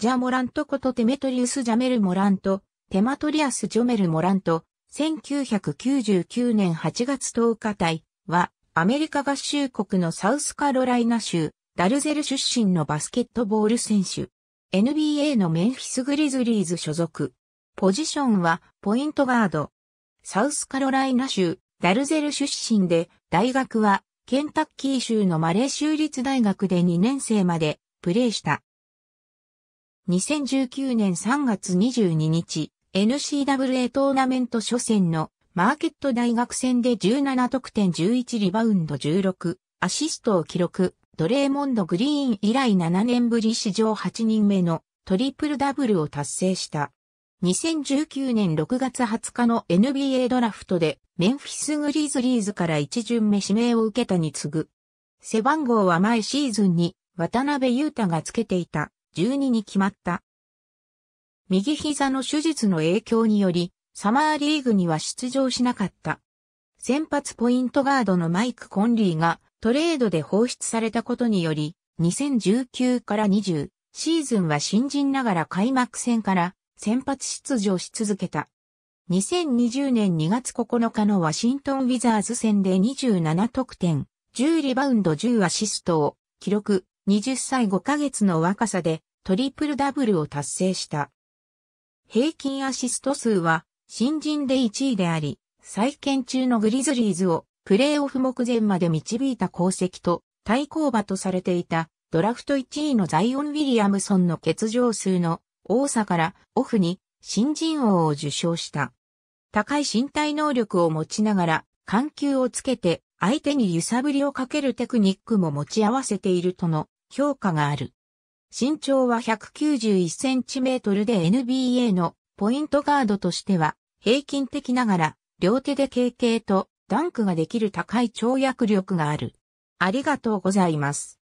ジャ・モラントことテメトリウス・ジャメル・モラント、テマトリアス・ジョメル・モラント、1999年8月10日隊は、アメリカ合衆国のサウスカロライナ州、ダルゼル出身のバスケットボール選手。NBA のメンフィス・グリズリーズ所属。ポジションは、ポイントガード。サウスカロライナ州、ダルゼル出身で、大学は、ケンタッキー州のマレー州立大学で2年生まで、プレーした。2019年3月22日、n c w a トーナメント初戦のマーケット大学戦で17得点11リバウンド16、アシストを記録、ドレーモンド・グリーン以来7年ぶり史上8人目のトリプルダブルを達成した。2019年6月20日の NBA ドラフトでメンフィス・グリーズリーズから1巡目指名を受けたに次ぐ。背番号は前シーズンに渡辺裕太がつけていた12に決まった。右膝の手術の影響により、サマーリーグには出場しなかった。先発ポイントガードのマイク・コンリーがトレードで放出されたことにより、2019から20シーズンは新人ながら開幕戦から先発出場し続けた。2020年2月9日のワシントン・ウィザーズ戦で27得点、10リバウンド10アシストを記録、20歳5ヶ月の若さでトリプルダブルを達成した。平均アシスト数は新人で1位であり、再建中のグリズリーズをプレーオフ目前まで導いた功績と対抗馬とされていたドラフト1位のザイオン・ウィリアムソンの欠場数の多さからオフに新人王を受賞した。高い身体能力を持ちながら緩急をつけて相手に揺さぶりをかけるテクニックも持ち合わせているとの評価がある。身長は 191cm で NBA のポイントガードとしては平均的ながら両手で軽々とダンクができる高い跳躍力がある。ありがとうございます。